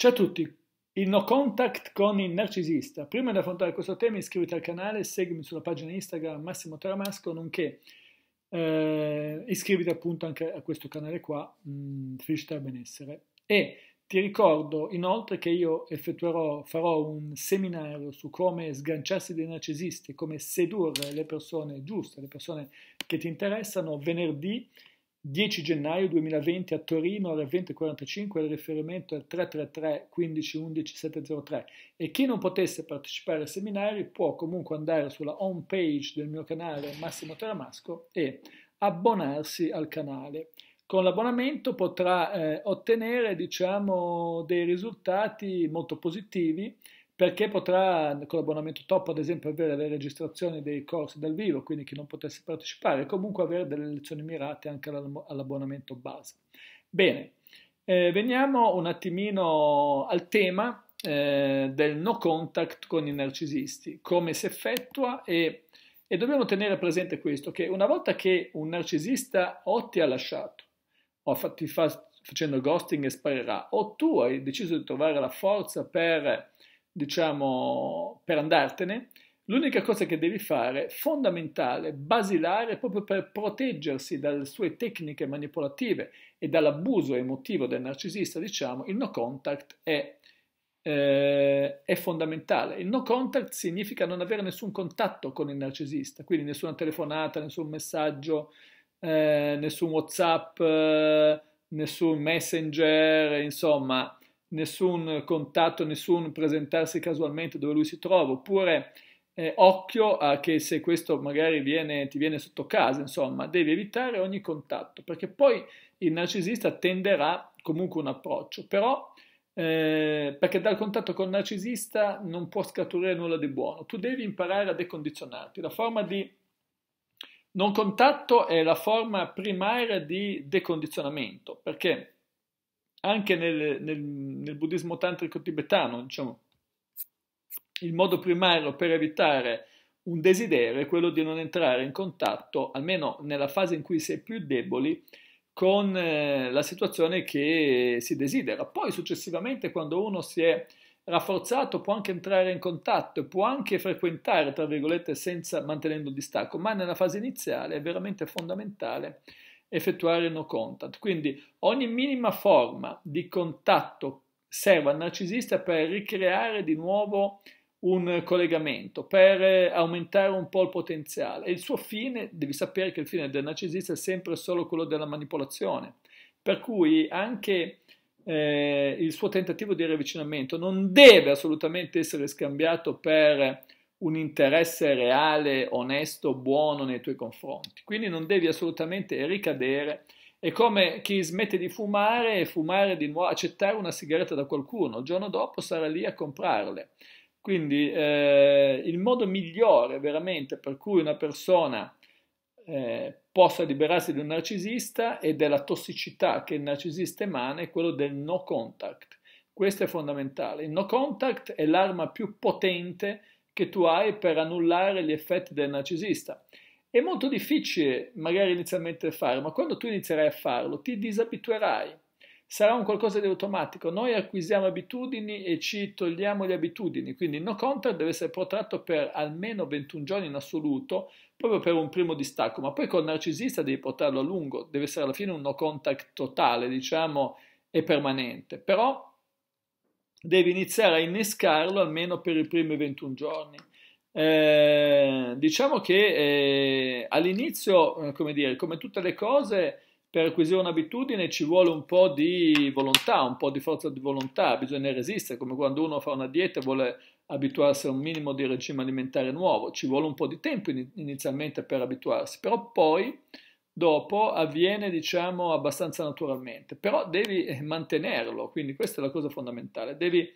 Ciao a tutti, il no contact con il narcisista. Prima di affrontare questo tema iscriviti al canale, seguimi sulla pagina Instagram Massimo Taramasco, nonché eh, iscriviti appunto anche a questo canale qua, mh, mm, Felicità e Benessere. E ti ricordo inoltre che io effettuerò, farò un seminario su come sganciarsi dai narcisisti, come sedurre le persone giuste, le persone che ti interessano, venerdì 10 gennaio 2020 a Torino alle 20.45 il riferimento al 333 15 11 703 e chi non potesse partecipare ai seminari può comunque andare sulla home page del mio canale Massimo Teramasco e abbonarsi al canale. Con l'abbonamento potrà eh, ottenere diciamo, dei risultati molto positivi perché potrà con l'abbonamento top ad esempio avere le registrazioni dei corsi dal vivo, quindi chi non potesse partecipare, e comunque avere delle lezioni mirate anche all'abbonamento base. Bene, eh, veniamo un attimino al tema eh, del no contact con i narcisisti, come si effettua e, e dobbiamo tenere presente questo, che una volta che un narcisista o ti ha lasciato, o ti fa facendo ghosting e sparirà, o tu hai deciso di trovare la forza per diciamo, per andartene, l'unica cosa che devi fare, fondamentale, basilare, proprio per proteggersi dalle sue tecniche manipolative e dall'abuso emotivo del narcisista, diciamo, il no contact è, eh, è fondamentale. Il no contact significa non avere nessun contatto con il narcisista, quindi nessuna telefonata, nessun messaggio, eh, nessun WhatsApp, eh, nessun messenger, insomma, nessun contatto, nessun presentarsi casualmente dove lui si trova, oppure eh, occhio a che se questo magari viene, ti viene sotto casa, insomma, devi evitare ogni contatto, perché poi il narcisista tenderà comunque un approccio, però eh, perché dal contatto con il narcisista non può scaturire nulla di buono, tu devi imparare a decondizionarti, la forma di non contatto è la forma primaria di decondizionamento, perché anche nel, nel, nel buddismo tantrico tibetano, diciamo, il modo primario per evitare un desiderio è quello di non entrare in contatto, almeno nella fase in cui si è più deboli, con eh, la situazione che si desidera. Poi successivamente quando uno si è rafforzato può anche entrare in contatto, può anche frequentare, tra virgolette, senza mantenendo distacco, ma nella fase iniziale è veramente fondamentale effettuare no contact. Quindi ogni minima forma di contatto serve al narcisista per ricreare di nuovo un collegamento, per eh, aumentare un po' il potenziale. E il suo fine, devi sapere che il fine del narcisista è sempre solo quello della manipolazione. Per cui anche eh, il suo tentativo di ravvicinamento non deve assolutamente essere scambiato per un interesse reale, onesto, buono nei tuoi confronti. Quindi non devi assolutamente ricadere. È come chi smette di fumare e fumare di nuovo, accettare una sigaretta da qualcuno, il giorno dopo sarà lì a comprarle. Quindi eh, il modo migliore veramente per cui una persona eh, possa liberarsi di un narcisista e della tossicità che il narcisista emana è quello del no contact. Questo è fondamentale. Il no contact è l'arma più potente che tu hai per annullare gli effetti del narcisista. È molto difficile magari inizialmente farlo, ma quando tu inizierai a farlo ti disabituerai. Sarà un qualcosa di automatico. Noi acquisiamo abitudini e ci togliamo le abitudini, quindi il no contact deve essere protratto per almeno 21 giorni in assoluto, proprio per un primo distacco, ma poi col narcisista devi portarlo a lungo, deve essere alla fine un no contact totale, diciamo, e permanente. Però devi iniziare a innescarlo almeno per i primi 21 giorni. Eh, diciamo che eh, all'inizio, eh, come dire, come tutte le cose, per acquisire un'abitudine ci vuole un po' di volontà, un po' di forza di volontà, bisogna resistere, come quando uno fa una dieta e vuole abituarsi a un minimo di regime alimentare nuovo, ci vuole un po' di tempo inizialmente per abituarsi, però poi dopo avviene diciamo abbastanza naturalmente, però devi eh, mantenerlo, quindi questa è la cosa fondamentale, devi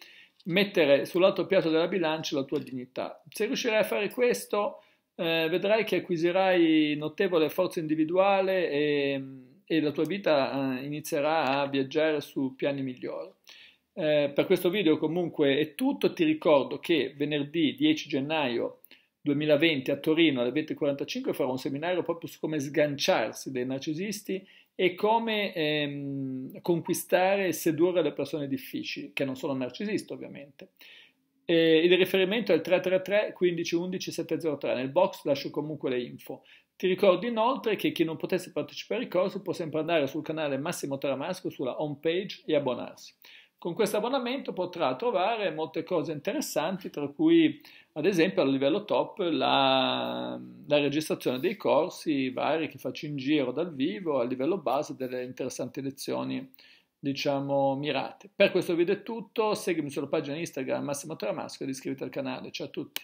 mettere sull'altro piatto della bilancia la tua dignità. Se riuscirai a fare questo eh, vedrai che acquisirai notevole forza individuale e, e la tua vita eh, inizierà a viaggiare su piani migliori. Eh, per questo video comunque è tutto, ti ricordo che venerdì 10 gennaio 2020 a Torino alle 20.45 farò un seminario proprio su come sganciarsi dai narcisisti e come ehm, conquistare e sedurre le persone difficili, che non sono narcisisti ovviamente. E il riferimento è il 333 15 11 703, nel box lascio comunque le info. Ti ricordo inoltre che chi non potesse partecipare al corso può sempre andare sul canale Massimo Taramasco sulla home page e abbonarsi. Con questo abbonamento potrà trovare molte cose interessanti, tra cui ad esempio a livello top la, la registrazione dei corsi vari che faccio in giro dal vivo, a livello base delle interessanti lezioni diciamo mirate. Per questo video è tutto, seguimi sulla pagina Instagram Massimo Tramasco ed iscriviti al canale. Ciao a tutti!